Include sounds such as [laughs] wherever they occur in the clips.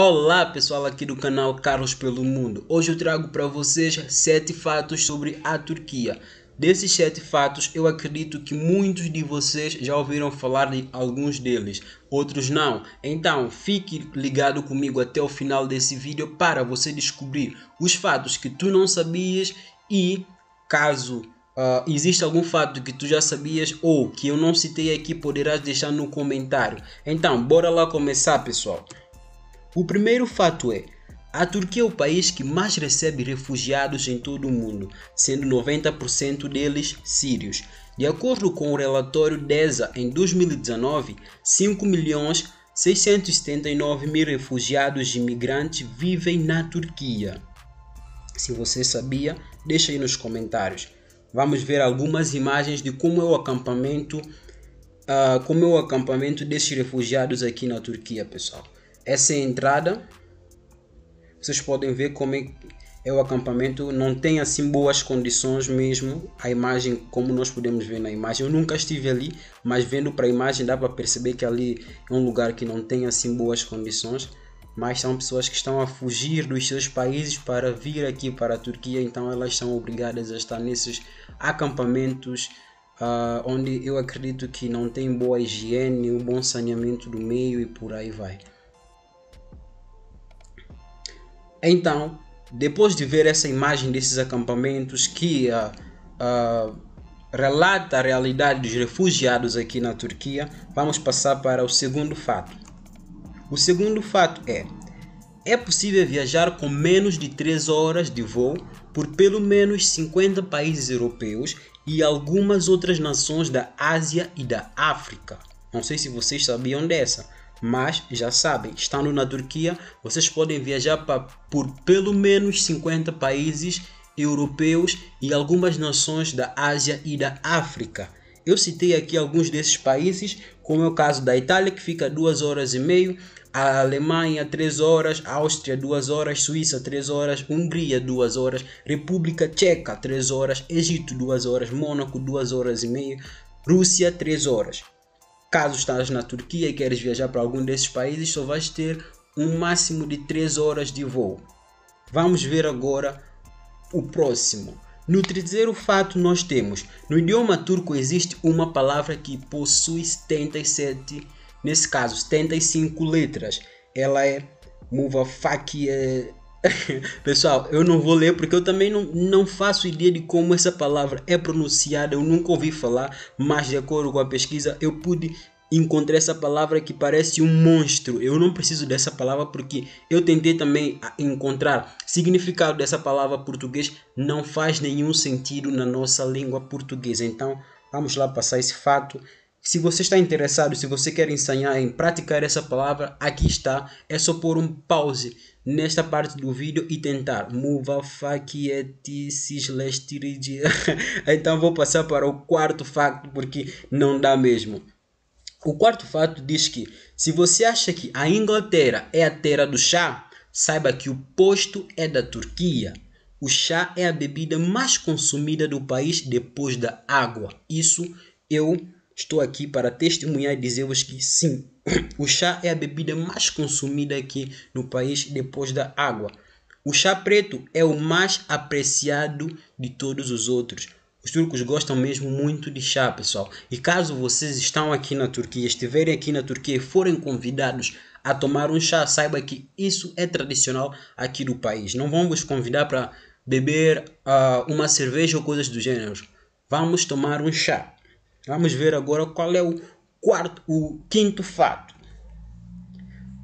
Olá pessoal aqui do canal Carlos pelo Mundo. Hoje eu trago para vocês sete fatos sobre a Turquia. Desses sete fatos, eu acredito que muitos de vocês já ouviram falar de alguns deles, outros não. Então, fique ligado comigo até o final desse vídeo para você descobrir os fatos que tu não sabias e caso Uh, algum fato que tu já sabias ou que eu não citei aqui, poderás deixar no comentário. Então, bora lá começar, pessoal. O primeiro fato é: a Turquia é o país que mais recebe refugiados em todo o mundo, sendo 90% deles sírios. De acordo com o relatório DESA, em 2019, 5 milhões 679 mil refugiados e imigrantes vivem na Turquia. Se você sabia, deixa aí nos comentários. Vamos ver algumas imagens de como é o acampamento, uh, como é o acampamento desses refugiados aqui na Turquia, pessoal essa entrada vocês podem ver como é, é o acampamento não tem assim boas condições mesmo a imagem como nós podemos ver na imagem eu nunca estive ali mas vendo para a imagem dá para perceber que ali é um lugar que não tem assim boas condições mas são pessoas que estão a fugir dos seus países para vir aqui para a Turquia então elas são obrigadas a estar nesses acampamentos uh, onde eu acredito que não tem boa higiene, um bom saneamento do meio e por aí vai. Então, depois de ver essa imagem desses acampamentos que uh, uh, relata a realidade dos refugiados aqui na Turquia, vamos passar para o segundo fato. O segundo fato é: é possível viajar com menos de 3 horas de voo por pelo menos 50 países europeus e algumas outras nações da Ásia e da África. Não sei se vocês sabiam dessa, mas já sabem, estando na Turquia, vocês podem viajar pra, por pelo menos 50 países europeus e algumas nações da Ásia e da África. Eu citei aqui alguns desses países, como é o caso da Itália, que fica 2 horas e meia, a Alemanha 3 horas, Áustria 2 horas, Suíça 3 horas, Hungria 2 horas, República Tcheca 3 horas, Egito 2 horas, Mônaco 2 horas e meia, Rússia 3 horas. Caso estás na Turquia e queres viajar para algum desses países, só vais ter um máximo de 3 horas de voo. Vamos ver agora o próximo. No terceiro fato nós temos, no idioma turco existe uma palavra que possui 77, nesse caso 75 letras. Ela é Muvafakia [laughs] Pessoal, eu não vou ler porque eu também não, não faço ideia de como essa palavra é pronunciada, eu nunca ouvi falar, mas de acordo com a pesquisa eu pude encontrar essa palavra que parece um monstro. Eu não preciso dessa palavra porque eu tentei também encontrar significado dessa palavra português, não faz nenhum sentido na nossa língua portuguesa. Então, vamos lá passar esse fato se você está interessado, se você quer ensinar, em praticar essa palavra, aqui está. É só pôr um pause nesta parte do vídeo e tentar [laughs] então vou passar para o quarto facto porque não dá mesmo o quarto fato diz que se você acha que a Inglaterra é a terra do chá, saiba que o posto é da Turquia. O chá é a bebida mais consumida do país depois da água. Isso eu estou aqui para testemunhar e dizer-vos que sim, o chá é a bebida mais consumida aqui no país depois da água. O chá preto é o mais apreciado de todos os outros. Os turcos gostam mesmo muito de chá, pessoal. E caso vocês estão aqui na Turquia, estiverem aqui na Turquia e forem convidados a tomar um chá, saiba que isso é tradicional aqui do país. Não vão vos convidar para beber uh, uma cerveja ou coisas do gênero. Vamos tomar um chá. Vamos ver agora qual é o quarto, o quinto fato.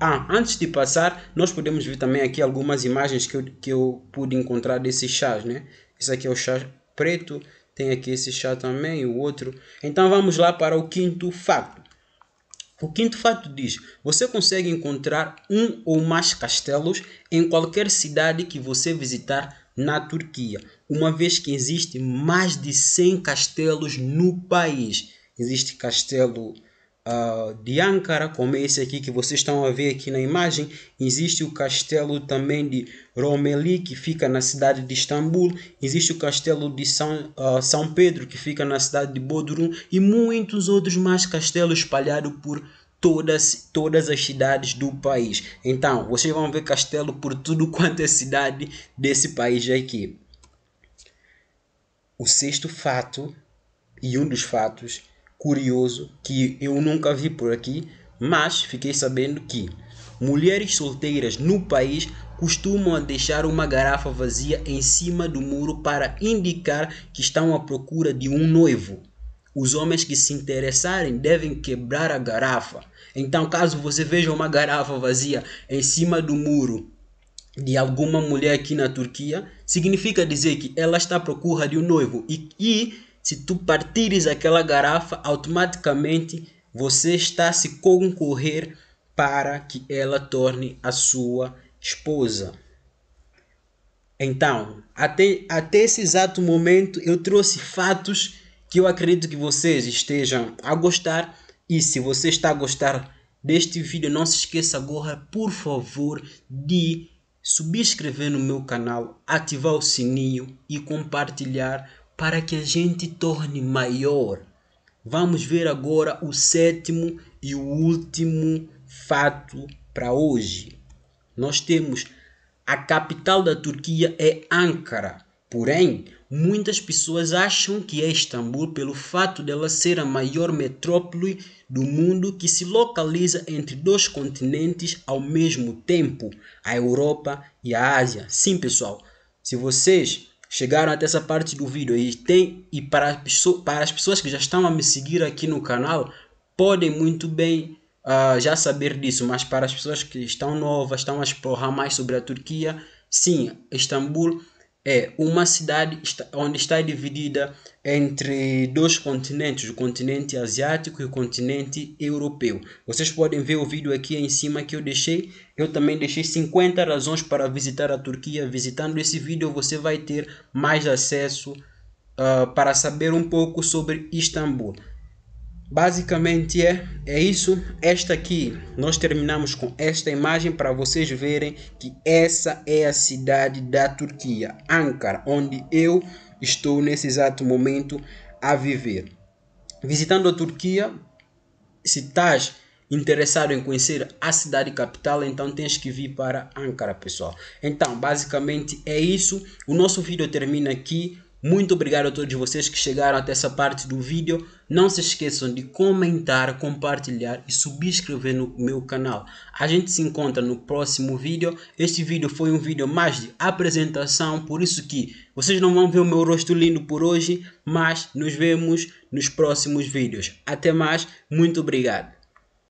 Ah, antes de passar, nós podemos ver também aqui algumas imagens que eu, que eu pude encontrar desses chás, né? Esse aqui é o chá preto, tem aqui esse chá também, o outro. Então vamos lá para o quinto fato. O quinto fato diz: você consegue encontrar um ou mais castelos em qualquer cidade que você visitar na Turquia, uma vez que existe mais de 100 castelos no país. Existe castelo uh, ah, de Ankara, como esse aqui que vocês estão a ver aqui na imagem. Existe o castelo também de Romeli, que fica na cidade de Istambul. Existe o castelo de São, uh, São Pedro, que fica na cidade de Bodrum. E muitos outros mais castelos espalhados por todas, todas as cidades do país. Então, vocês vão ver castelo por tudo quanto é cidade desse país aqui. O sexto fato, e um dos fatos, curioso que eu nunca vi por aqui, mas fiquei sabendo que mulheres solteiras no país costumam deixar uma garrafa vazia em cima do muro para indicar que estão à procura de um noivo. Os homens que se interessarem devem quebrar a garrafa. Então, caso você veja uma garrafa vazia em cima do muro de alguma mulher aqui na Turquia, significa dizer que ela está à procura de um noivo e, e se tu partires aquela garrafa, automaticamente você está a se concorrer para que ela torne a sua esposa. Então, até, até esse exato momento eu trouxe fatos que eu acredito que vocês estejam a gostar. E se você está a gostar deste vídeo, não se esqueça agora, por favor, de subscrever no meu canal, ativar o sininho e compartilhar para que a gente torne maior. Vamos ver agora o sétimo e o último fato para hoje. Nós temos a capital da Turquia é Ankara. Porém, muitas pessoas acham que é Istambul pelo fato dela ser a maior metrópole do mundo que se localiza entre dois continentes ao mesmo tempo, a Europa e a Ásia. Sim, pessoal, se vocês chegaram até essa parte do vídeo e tem e para, para as pessoas que já estão a me seguir aqui no canal podem muito bem uh, já saber disso, mas para as pessoas que estão novas, estão a explorar mais sobre a Turquia, sim, Istambul é uma cidade onde está dividida entre dois continentes, o continente asiático e o continente europeu. Vocês podem ver o vídeo aqui em cima que eu deixei. Eu também deixei 50 razões para visitar a Turquia. Visitando esse vídeo você vai ter mais acesso uh, para saber um pouco sobre Istambul. Basicamente é, é isso. Esta aqui, nós terminamos com esta imagem para vocês verem que essa é a cidade da Turquia, Ankara, onde eu estou nesse exato momento a viver. Visitando a Turquia, se estás interessado em conhecer a cidade capital, então tens que vir para Ankara, pessoal. Então, basicamente é isso. O nosso vídeo termina aqui. Muito obrigado a todos vocês que chegaram até essa parte do vídeo. Não se esqueçam de comentar, compartilhar e subscrever no meu canal. A gente se encontra no próximo vídeo. Este vídeo foi um vídeo mais de apresentação, por isso que vocês não vão ver o meu rosto lindo por hoje, mas nos vemos nos próximos vídeos. Até mais, muito obrigado.